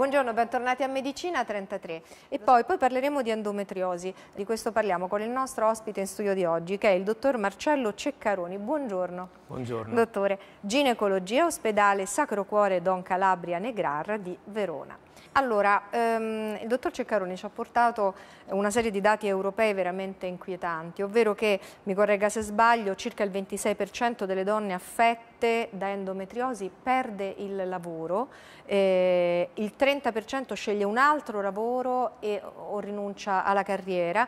Buongiorno, bentornati a Medicina 33. E poi, poi, parleremo di endometriosi. Di questo parliamo con il nostro ospite in studio di oggi, che è il dottor Marcello Ceccaroni. Buongiorno. Buongiorno. Dottore, ginecologia, ospedale Sacro Cuore Don Calabria Negrar di Verona. Allora, ehm, il dottor Ceccaroni ci ha portato una serie di dati europei veramente inquietanti, ovvero che, mi corregga se sbaglio, circa il 26% delle donne affette da endometriosi perde il lavoro, eh, il 30% sceglie un altro lavoro e, o rinuncia alla carriera,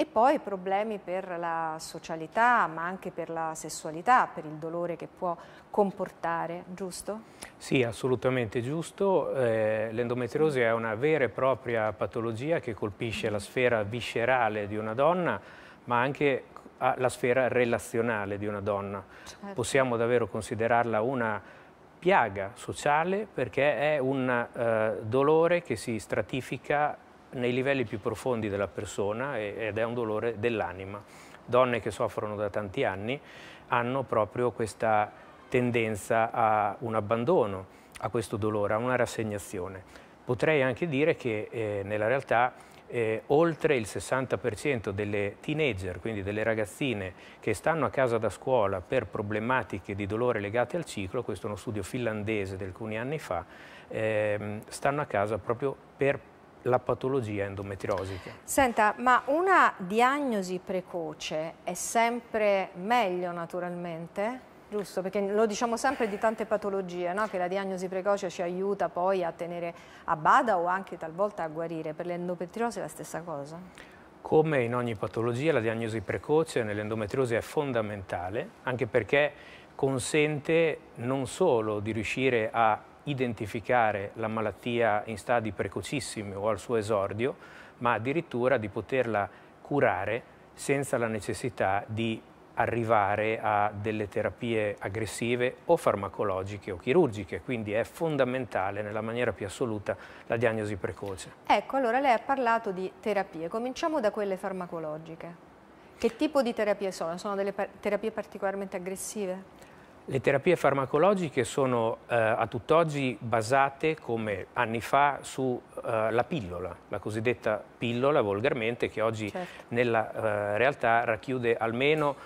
e poi problemi per la socialità, ma anche per la sessualità, per il dolore che può comportare, giusto? Sì, assolutamente giusto. Eh, l'endometriosi è una vera e propria patologia che colpisce la sfera viscerale di una donna, ma anche la sfera relazionale di una donna. Certo. Possiamo davvero considerarla una piaga sociale perché è un eh, dolore che si stratifica nei livelli più profondi della persona ed è un dolore dell'anima. Donne che soffrono da tanti anni hanno proprio questa tendenza a un abbandono, a questo dolore, a una rassegnazione. Potrei anche dire che eh, nella realtà eh, oltre il 60% delle teenager, quindi delle ragazzine che stanno a casa da scuola per problematiche di dolore legate al ciclo, questo è uno studio finlandese di alcuni anni fa, eh, stanno a casa proprio per la patologia endometriosica. Senta, ma una diagnosi precoce è sempre meglio naturalmente? Giusto, perché lo diciamo sempre di tante patologie, no? che la diagnosi precoce ci aiuta poi a tenere a bada o anche talvolta a guarire. Per l'endometriosi è la stessa cosa? Come in ogni patologia, la diagnosi precoce nell'endometriosi è fondamentale, anche perché consente non solo di riuscire a identificare la malattia in stadi precocissimi o al suo esordio, ma addirittura di poterla curare senza la necessità di arrivare a delle terapie aggressive o farmacologiche o chirurgiche, quindi è fondamentale nella maniera più assoluta la diagnosi precoce. Ecco, allora lei ha parlato di terapie, cominciamo da quelle farmacologiche. Che tipo di terapie sono? Sono delle terapie particolarmente aggressive? Le terapie farmacologiche sono eh, a tutt'oggi basate, come anni fa, sulla eh, pillola, la cosiddetta pillola volgarmente, che oggi certo. nella eh, realtà racchiude almeno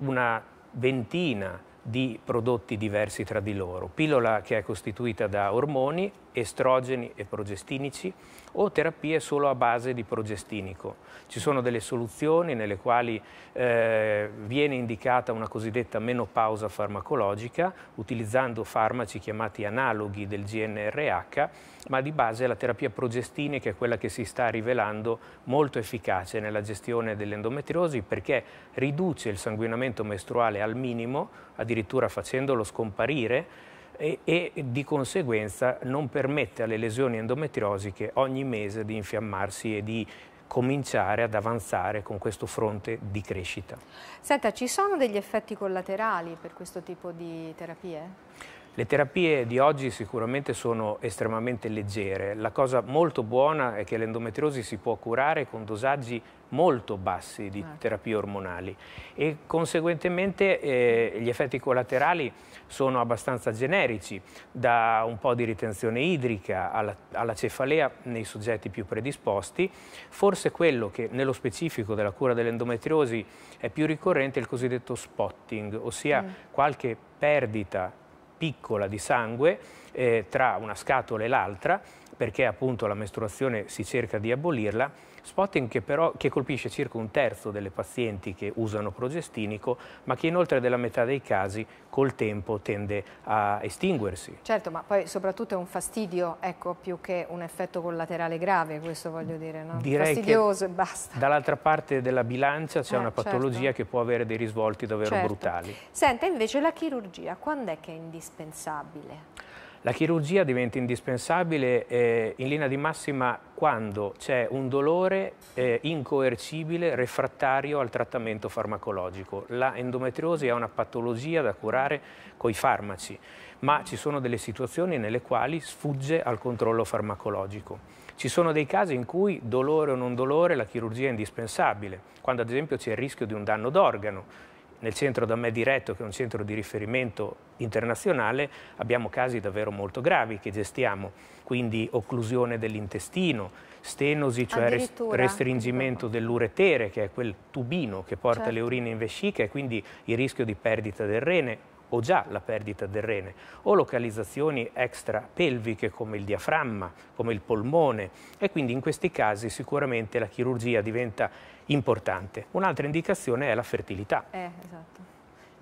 una ventina di prodotti diversi tra di loro. Pillola che è costituita da ormoni, estrogeni e progestinici o terapie solo a base di progestinico. Ci sono delle soluzioni nelle quali eh, viene indicata una cosiddetta menopausa farmacologica utilizzando farmaci chiamati analoghi del GNRH, ma di base la terapia progestinica è quella che si sta rivelando molto efficace nella gestione dell'endometriosi perché riduce il sanguinamento mestruale al minimo, addirittura facendolo scomparire e, e, di conseguenza non permette alle lesioni endometriosiche ogni mese di infiammarsi e di cominciare ad avanzare con questo fronte di crescita. Senta, ci sono degli effetti collaterali per questo tipo di terapie? Le terapie di oggi sicuramente sono estremamente leggere. La cosa molto buona è che l'endometriosi si può curare con dosaggi molto bassi di certo. terapie ormonali e conseguentemente eh, gli effetti collaterali sono abbastanza generici, da un po' di ritenzione idrica alla, alla, cefalea nei soggetti più predisposti, forse quello che nello specifico della cura dell'endometriosi è più ricorrente è il cosiddetto spotting, ossia mm. qualche perdita piccola di sangue eh, tra una scatola e l'altra, perché appunto la mestruazione si cerca di abolirla, Spotting che, però, che colpisce circa un terzo delle pazienti che usano progestinico, ma che in oltre della metà dei casi col tempo tende a estinguersi. Certo, ma poi soprattutto è un fastidio, ecco, più che un effetto collaterale grave, questo voglio dire, no? Direi Fastidioso e basta. Dall'altra parte della bilancia c'è eh, una certo. patologia certo. che può avere dei risvolti davvero certo. brutali. Senta, invece la chirurgia, quando è che è indispensabile? La chirurgia diventa indispensabile eh, in linea di massima quando c'è un dolore eh, incoercibile, refrattario al trattamento farmacologico. La endometriosi è una patologia da curare con i farmaci, ma ci sono delle situazioni nelle quali sfugge al controllo farmacologico. Ci sono dei casi in cui dolore o non dolore la chirurgia è indispensabile, quando ad esempio c'è il rischio di un danno d'organo, nel centro da me diretto, che è un centro di riferimento internazionale, abbiamo casi davvero molto gravi che gestiamo, quindi occlusione dell'intestino, stenosi, cioè restringimento dell'uretere, che è quel tubino che porta certo. le urine in vescica e quindi il rischio di perdita del rene, o già la perdita del rene, o localizzazioni extra pelviche come il diaframma, come il polmone e quindi in questi casi sicuramente la chirurgia diventa importante. Un'altra indicazione è la fertilità. Eh, esatto.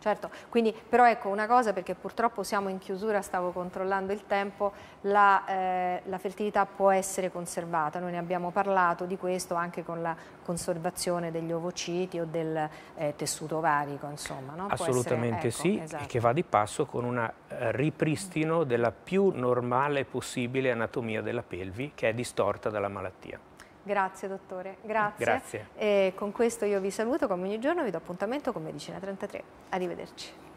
Certo, quindi però ecco una cosa perché purtroppo siamo in chiusura, stavo controllando il tempo, la, eh, la fertilità può essere conservata, noi ne abbiamo parlato di questo anche con la conservazione degli ovociti o del eh, tessuto ovarico, insomma. No? Assolutamente essere, ecco, sì, esatto. e che va di passo con un eh, ripristino della più normale possibile anatomia della pelvi che è distorta dalla malattia. Grazie dottore, grazie. grazie. E con questo io vi saluto, come ogni giorno vi do appuntamento con Medicina 33. Arrivederci.